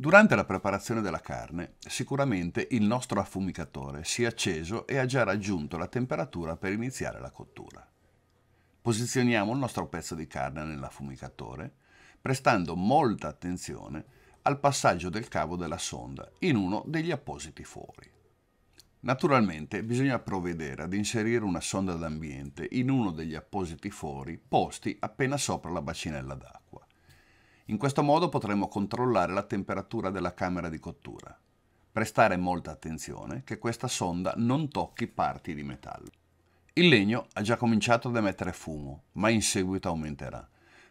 Durante la preparazione della carne, sicuramente il nostro affumicatore si è acceso e ha già raggiunto la temperatura per iniziare la cottura. Posizioniamo il nostro pezzo di carne nell'affumicatore, prestando molta attenzione al passaggio del cavo della sonda in uno degli appositi fori. Naturalmente bisogna provvedere ad inserire una sonda d'ambiente in uno degli appositi fori posti appena sopra la bacinella d'acqua. In questo modo potremo controllare la temperatura della camera di cottura. Prestare molta attenzione che questa sonda non tocchi parti di metallo. Il legno ha già cominciato ad emettere fumo, ma in seguito aumenterà.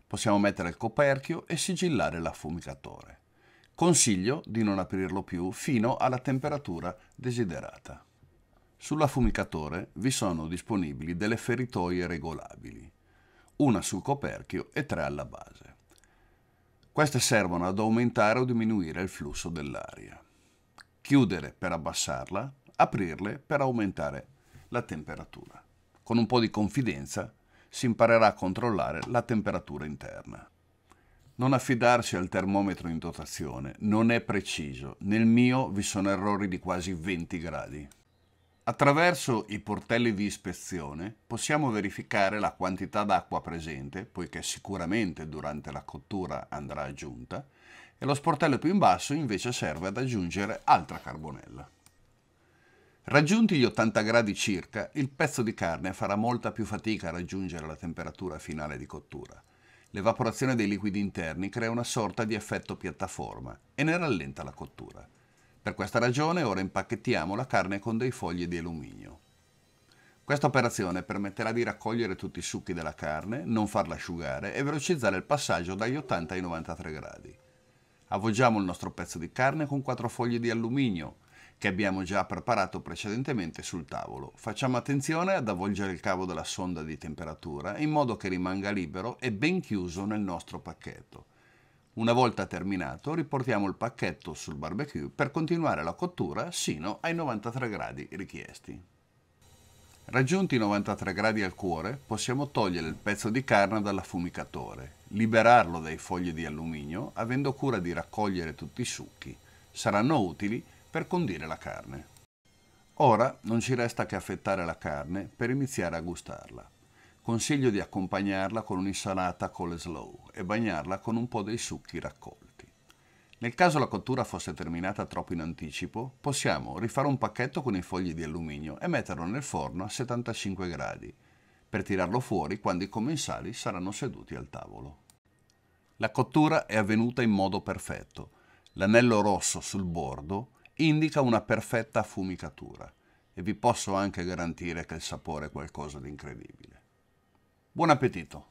Possiamo mettere il coperchio e sigillare l'affumicatore. Consiglio di non aprirlo più fino alla temperatura desiderata. Sull'affumicatore vi sono disponibili delle feritoie regolabili, una sul coperchio e tre alla base. Queste servono ad aumentare o diminuire il flusso dell'aria. Chiudere per abbassarla, aprirle per aumentare la temperatura. Con un po' di confidenza si imparerà a controllare la temperatura interna. Non affidarsi al termometro in dotazione non è preciso. Nel mio vi sono errori di quasi 20 gradi. Attraverso i portelli di ispezione possiamo verificare la quantità d'acqua presente, poiché sicuramente durante la cottura andrà aggiunta, e lo sportello più in basso invece serve ad aggiungere altra carbonella. Raggiunti gli 80 gradi circa, il pezzo di carne farà molta più fatica a raggiungere la temperatura finale di cottura. L'evaporazione dei liquidi interni crea una sorta di effetto piattaforma e ne rallenta la cottura. Per questa ragione ora impacchettiamo la carne con dei fogli di alluminio. Questa operazione permetterà di raccogliere tutti i succhi della carne, non farla asciugare e velocizzare il passaggio dagli 80 ai 93 gradi. Avvolgiamo il nostro pezzo di carne con 4 fogli di alluminio che abbiamo già preparato precedentemente sul tavolo. Facciamo attenzione ad avvolgere il cavo della sonda di temperatura in modo che rimanga libero e ben chiuso nel nostro pacchetto. Una volta terminato riportiamo il pacchetto sul barbecue per continuare la cottura sino ai 93 gradi richiesti. Raggiunti i 93 gradi al cuore possiamo togliere il pezzo di carne dall'affumicatore, liberarlo dai fogli di alluminio avendo cura di raccogliere tutti i succhi. Saranno utili per condire la carne. Ora non ci resta che affettare la carne per iniziare a gustarla. Consiglio di accompagnarla con un'insalata coleslaw e bagnarla con un po' dei succhi raccolti. Nel caso la cottura fosse terminata troppo in anticipo, possiamo rifare un pacchetto con i fogli di alluminio e metterlo nel forno a 75 gradi, per tirarlo fuori quando i commensali saranno seduti al tavolo. La cottura è avvenuta in modo perfetto. L'anello rosso sul bordo indica una perfetta affumicatura e vi posso anche garantire che il sapore è qualcosa di incredibile. Buon appetito!